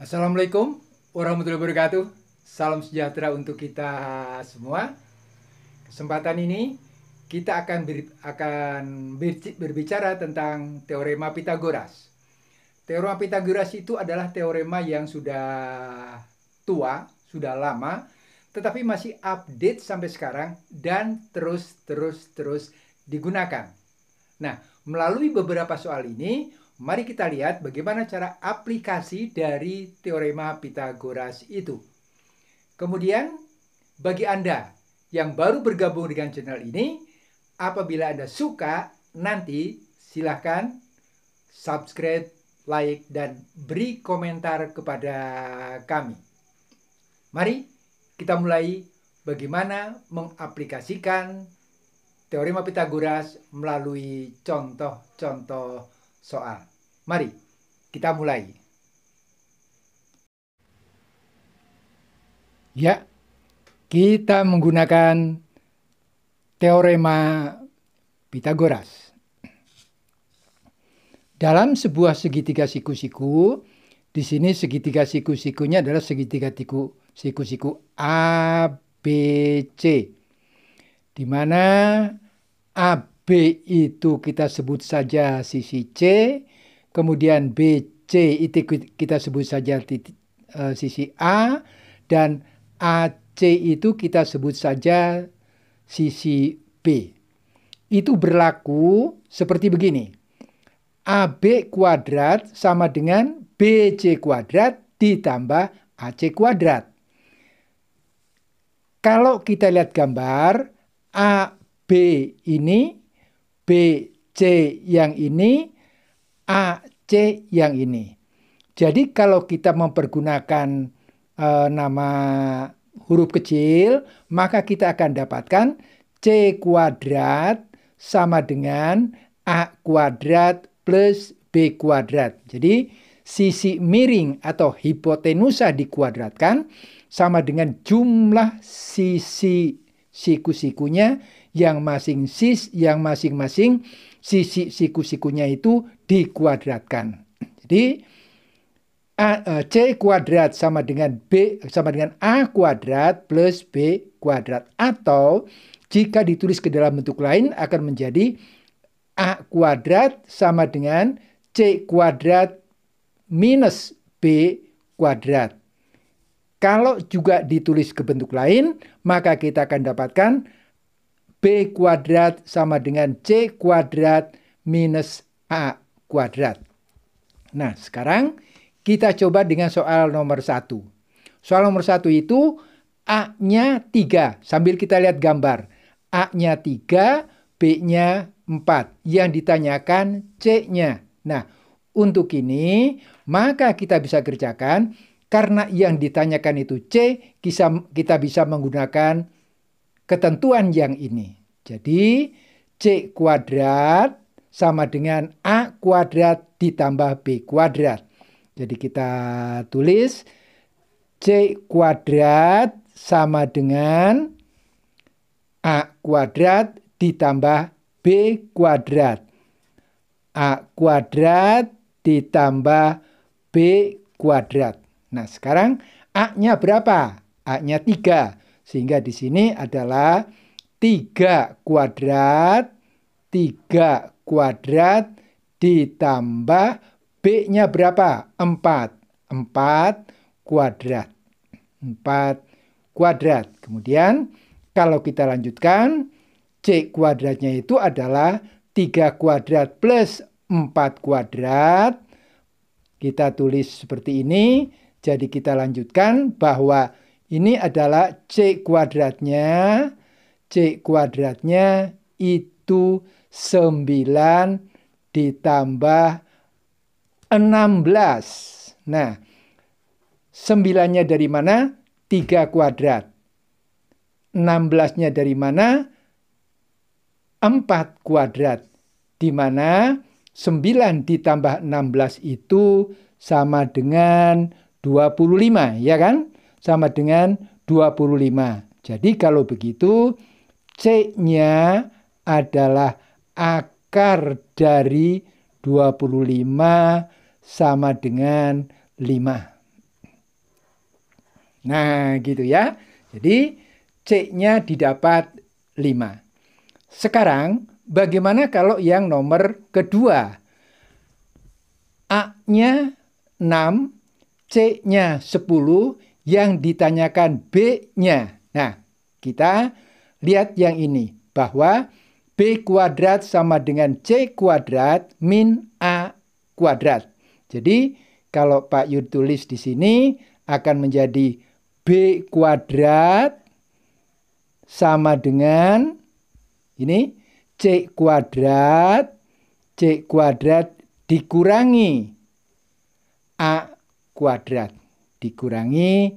Assalamualaikum warahmatullahi wabarakatuh. Salam sejahtera untuk kita semua. Kesempatan ini kita akan ber, akan berbicara tentang teorema Pitagoras. Teorema Pitagoras itu adalah teorema yang sudah tua, sudah lama, tetapi masih update sampai sekarang dan terus terus terus digunakan. Nah, melalui beberapa soal ini Mari kita lihat bagaimana cara aplikasi dari teorema Pitagoras itu. Kemudian, bagi Anda yang baru bergabung dengan channel ini, apabila Anda suka, nanti silahkan subscribe, like, dan beri komentar kepada kami. Mari kita mulai bagaimana mengaplikasikan teorema Pitagoras melalui contoh-contoh soal. Mari, kita mulai. Ya, kita menggunakan teorema Pitagoras. Dalam sebuah segitiga siku-siku, di sini segitiga siku-sikunya adalah segitiga siku siku-siku ABC. Di mana AB itu kita sebut saja sisi C, kemudian B, C itu kita sebut saja titik, e, sisi A, dan AC itu kita sebut saja sisi B. Itu berlaku seperti begini. AB kuadrat sama dengan BC kuadrat ditambah AC kuadrat. Kalau kita lihat gambar, AB ini, BC yang ini, A, C yang ini. Jadi kalau kita mempergunakan e, nama huruf kecil, maka kita akan dapatkan C kuadrat sama dengan A kuadrat plus B kuadrat. Jadi sisi miring atau hipotenusa dikuadratkan sama dengan jumlah sisi siku-sikunya yang masing sis yang masing-masing sisi siku-sikunya itu dikuadratkan. Jadi A, eh, C kuadrat sama dengan B sama dengan A kuadrat plus B kuadrat atau jika ditulis ke dalam bentuk lain akan menjadi A kuadrat sama dengan C kuadrat minus B kuadrat. Kalau juga ditulis ke bentuk lain, maka kita akan dapatkan B kuadrat sama dengan C kuadrat minus A kuadrat. Nah, sekarang kita coba dengan soal nomor satu. Soal nomor satu itu A-nya 3. Sambil kita lihat gambar. A-nya 3, B-nya 4. Yang ditanyakan C-nya. Nah, untuk ini maka kita bisa kerjakan karena yang ditanyakan itu C, kita bisa menggunakan ketentuan yang ini. Jadi, C kuadrat sama dengan A kuadrat ditambah B kuadrat. Jadi kita tulis C kuadrat sama dengan A kuadrat ditambah B kuadrat. A kuadrat ditambah B kuadrat. Nah sekarang A-nya berapa? A-nya 3. Sehingga di sini adalah 3 kuadrat 3 kuadrat ditambah B-nya berapa? 4. 4 kuadrat. 4 kuadrat. Kemudian kalau kita lanjutkan, C kuadratnya itu adalah 3 kuadrat plus 4 kuadrat. Kita tulis seperti ini. Jadi kita lanjutkan bahwa ini adalah C kuadratnya. C kuadratnya itu itu 9 ditambah 16. Nah, 9-nya dari mana? 3 kuadrat. 16-nya dari mana? 4 kuadrat. Di mana 9 ditambah 16 itu sama dengan 25, ya kan? Sama dengan 25. Jadi kalau begitu, C-nya adalah akar dari 25 sama dengan 5. Nah, gitu ya. Jadi C-nya didapat 5. Sekarang bagaimana kalau yang nomor kedua? A-nya 6, C-nya 10, yang ditanyakan B-nya. Nah, kita lihat yang ini bahwa B kuadrat sama dengan C kuadrat min A kuadrat. Jadi kalau Pak Yud tulis di sini akan menjadi B kuadrat sama dengan ini C kuadrat C kuadrat dikurangi A kuadrat dikurangi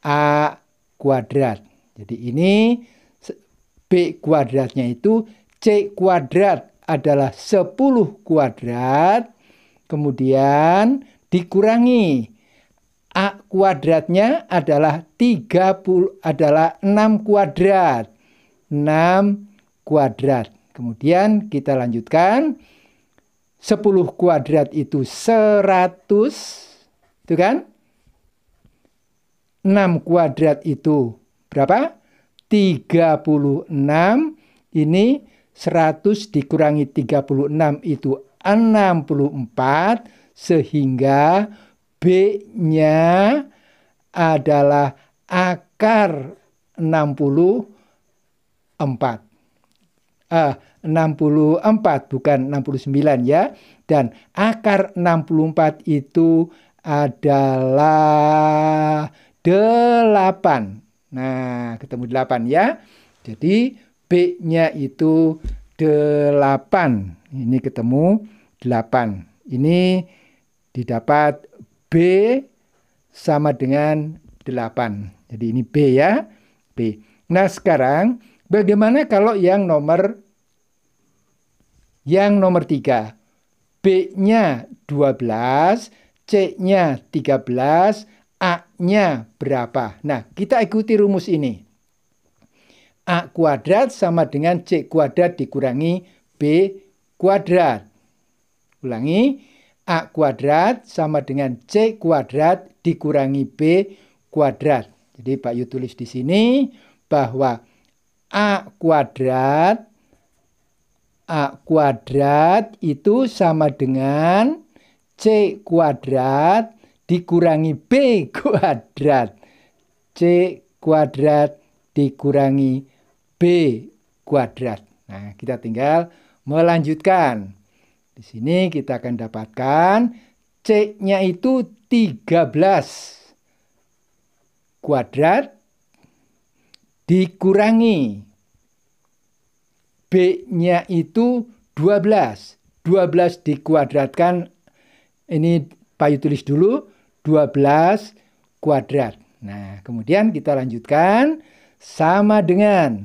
A kuadrat. Jadi ini B kuadratnya itu C kuadrat adalah 10 kuadrat, kemudian dikurangi A kuadratnya adalah 30 adalah 6 kuadrat. 6 kuadrat. Kemudian kita lanjutkan 10 kuadrat itu 100, itu kan? 6 kuadrat itu berapa? 36. Ini 100 dikurangi 36 itu 64 sehingga B-nya adalah akar 64. Eh, 64 bukan 69 ya. Dan akar 64 itu adalah 8. Nah, ketemu 8 ya. Jadi B-nya itu 8. Ini ketemu 8. Ini didapat B sama dengan 8. Jadi ini B ya. B. Nah sekarang bagaimana kalau yang nomor yang nomor 3. B-nya 12, C-nya 13, A-nya berapa? Nah, kita ikuti rumus ini. A kuadrat sama dengan C kuadrat dikurangi B kuadrat. Ulangi, A kuadrat sama dengan C kuadrat dikurangi B kuadrat. Jadi Pak Yu tulis di sini bahwa A kuadrat A kuadrat itu sama dengan C kuadrat dikurangi B kuadrat. C kuadrat dikurangi B kuadrat. Nah, kita tinggal melanjutkan. Di sini kita akan dapatkan C-nya itu 13 kuadrat dikurangi B-nya itu 12. 12 dikuadratkan, ini Payu tulis dulu, 12 kuadrat. Nah, kemudian kita lanjutkan sama dengan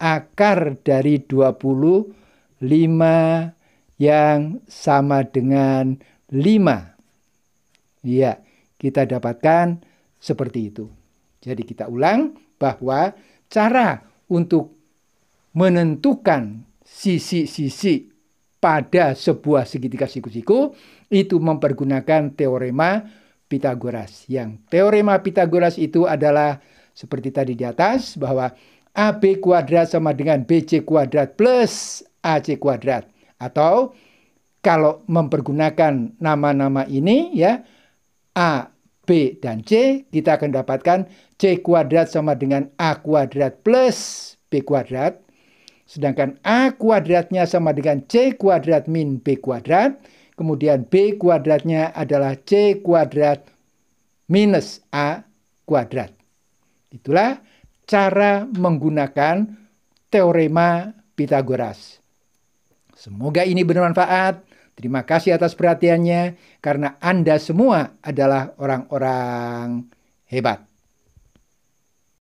akar dari 25 yang sama dengan 5. Iya, kita dapatkan seperti itu. Jadi kita ulang bahwa cara untuk menentukan sisi-sisi pada sebuah segitiga siku-siku itu mempergunakan teorema Pitagoras. Yang teorema Pitagoras itu adalah seperti tadi di atas bahwa AB kuadrat sama dengan BC kuadrat plus AC kuadrat. Atau kalau mempergunakan nama-nama ini ya A, B, dan C, kita akan dapatkan C kuadrat sama dengan A kuadrat plus B kuadrat. Sedangkan A kuadratnya sama dengan C kuadrat min B kuadrat. Kemudian B kuadratnya adalah C kuadrat minus A kuadrat. Itulah cara menggunakan teorema Pitagoras. Semoga ini bermanfaat. Terima kasih atas perhatiannya, karena Anda semua adalah orang-orang hebat.